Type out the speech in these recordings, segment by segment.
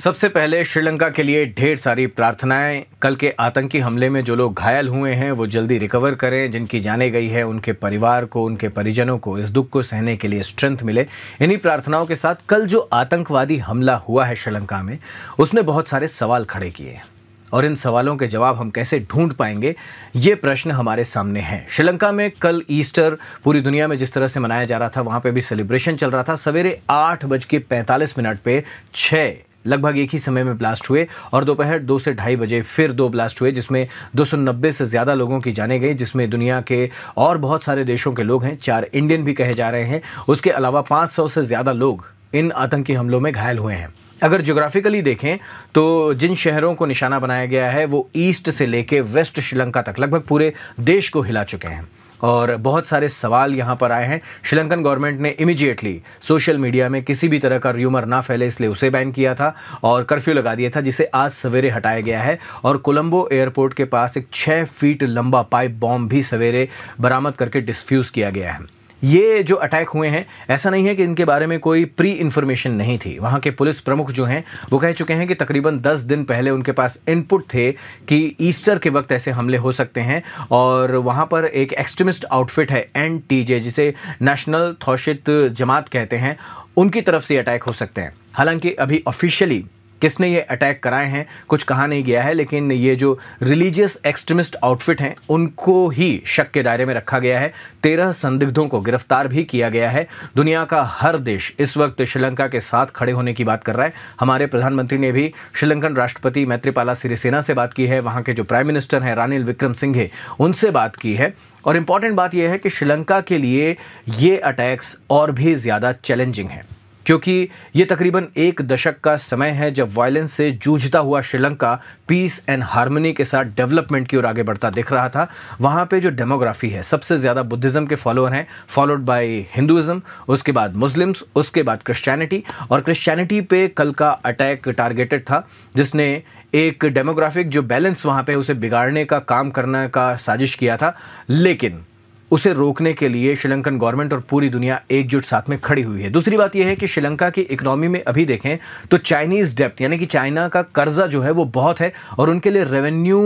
सबसे पहले श्रीलंका के लिए ढेर सारी प्रार्थनाएं कल के आतंकी हमले में जो लोग घायल हुए हैं वो जल्दी रिकवर करें जिनकी जाने गई है उनके परिवार को उनके परिजनों को इस दुख को सहने के लिए स्ट्रेंथ मिले इन्हीं प्रार्थनाओं के साथ कल जो आतंकवादी हमला हुआ है श्रीलंका में उसने बहुत सारे सवाल खड़े किए हैं और इन सवालों के जवाब हम कैसे ढूंढ पाएंगे ये प्रश्न हमारे सामने हैं श्रीलंका में कल ईस्टर पूरी दुनिया में जिस तरह से मनाया जा रहा था वहाँ पे भी सेलिब्रेशन चल रहा था सवेरे आठ बज के पैंतालीस मिनट पे छः लगभग एक ही समय में ब्लास्ट हुए और दोपहर दो से ढाई बजे फिर दो ब्लास्ट हुए जिसमें 290 से ज़्यादा लोगों की जाने गई जिसमें दुनिया के और बहुत सारे देशों के लोग हैं चार इंडियन भी कहे जा रहे हैं उसके अलावा 500 से ज़्यादा लोग इन आतंकी हमलों में घायल हुए हैं अगर जोग्राफिकली देखें तो जिन शहरों को निशाना बनाया गया है वो ईस्ट से लेके वेस्ट श्रीलंका तक लगभग पूरे देश को हिला चुके हैं और बहुत सारे सवाल यहाँ पर आए हैं श्रीलंकन गवर्नमेंट ने इमीडिएटली सोशल मीडिया में किसी भी तरह का र्यूमर ना फैले इसलिए उसे बैन किया था और कर्फ्यू लगा दिया था जिसे आज सवेरे हटाया गया है और कोलंबो एयरपोर्ट के पास एक छः फीट लंबा पाइप बॉम्ब भी सवेरे बरामद करके डिस्फ्यूज़ किया गया है ये जो अटैक हुए हैं ऐसा नहीं है कि इनके बारे में कोई प्री इन्फॉर्मेशन नहीं थी वहाँ के पुलिस प्रमुख जो हैं वो कह चुके हैं कि तकरीबन दस दिन पहले उनके पास इनपुट थे कि ईस्टर के वक्त ऐसे हमले हो सकते हैं और वहाँ पर एक एक्सट्रीमिस्ट आउटफिट है एन जिसे नेशनल थौशित जमात कहते हैं उनकी तरफ से अटैक हो सकते हैं हालांकि अभी ऑफिशियली किसने ये अटैक कराए हैं कुछ कहा नहीं गया है लेकिन ये जो रिलीजियस एक्सट्रीमिस्ट आउटफिट हैं उनको ही शक के दायरे में रखा गया है तेरह संदिग्धों को गिरफ्तार भी किया गया है दुनिया का हर देश इस वक्त श्रीलंका के साथ खड़े होने की बात कर रहा है हमारे प्रधानमंत्री ने भी श्रीलंकन राष्ट्रपति मैत्रीपाला सिरिसेना से बात की है वहाँ के जो प्राइम मिनिस्टर हैं रानिल विक्रम सिंघे उनसे बात की है और इम्पॉर्टेंट बात यह है कि श्रीलंका के लिए ये अटैक्स और भी ज़्यादा चैलेंजिंग हैं क्योंकि ये तकरीबन एक दशक का समय है जब वायलेंस से जूझता हुआ श्रीलंका पीस एंड हार्मनी के साथ डेवलपमेंट की ओर आगे बढ़ता दिख रहा था वहाँ पे जो डेमोग्राफी है सबसे ज़्यादा बुद्धिज़्म के फॉलोअर हैं फॉलोड बाय हिंदुज़म उसके बाद मुस्लिम्स उसके बाद क्रिश्चियनिटी और क्रिश्चियनिटी पे कल का अटैक टारगेटेड था जिसने एक डेमोग्राफिक जो बैलेंस वहाँ पर उसे बिगाड़ने का काम करने का साजिश किया था लेकिन उसे रोकने के लिए श्रीलंकन गवर्नमेंट और पूरी दुनिया एकजुट साथ में खड़ी हुई है दूसरी बात यह है कि श्रीलंका की इकोनॉमी में अभी देखें तो चाइनीज़ डेप्ट यानी कि चाइना का कर्जा जो है वो बहुत है और उनके लिए रेवेन्यू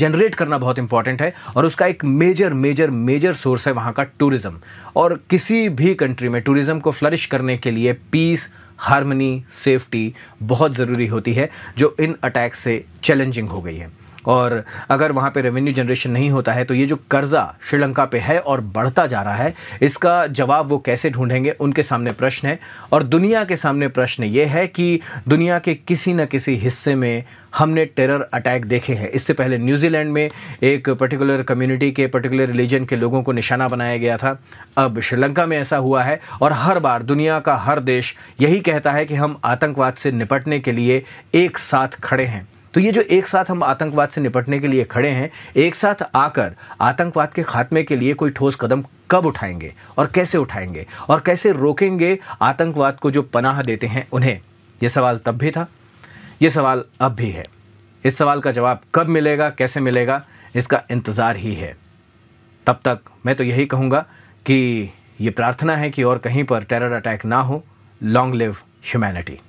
जनरेट करना बहुत इंपॉर्टेंट है और उसका एक मेजर मेजर मेजर सोर्स है वहाँ का टूरिज़्म और किसी भी कंट्री में टूरिज़्म को फ्लरिश करने के लिए पीस हारमनी सेफ्टी बहुत ज़रूरी होती है जो इन अटैक से चैलेंजिंग हो गई है और अगर वहाँ पे रेवेन्यू जनरेशन नहीं होता है तो ये जो कर्ज़ा श्रीलंका पे है और बढ़ता जा रहा है इसका जवाब वो कैसे ढूंढेंगे उनके सामने प्रश्न है और दुनिया के सामने प्रश्न ये है कि दुनिया के किसी न किसी हिस्से में हमने टेरर अटैक देखे हैं इससे पहले न्यूजीलैंड में एक पर्टिकुलर कम्युनिटी के पर्टिकुलर रिलीजन के लोगों को निशाना बनाया गया था अब श्रीलंका में ऐसा हुआ है और हर बार दुनिया का हर देश यही कहता है कि हम आतंकवाद से निपटने के लिए एक साथ खड़े हैं तो ये जो एक साथ हम आतंकवाद से निपटने के लिए खड़े हैं एक साथ आकर आतंकवाद के खात्मे के लिए कोई ठोस कदम कब उठाएंगे और कैसे उठाएंगे और कैसे रोकेंगे आतंकवाद को जो पनाह देते हैं उन्हें ये सवाल तब भी था ये सवाल अब भी है इस सवाल का जवाब कब मिलेगा कैसे मिलेगा इसका इंतज़ार ही है तब तक मैं तो यही कहूँगा कि ये प्रार्थना है कि और कहीं पर टेरर अटैक ना हो लॉन्ग लिव ह्यूमैनिटी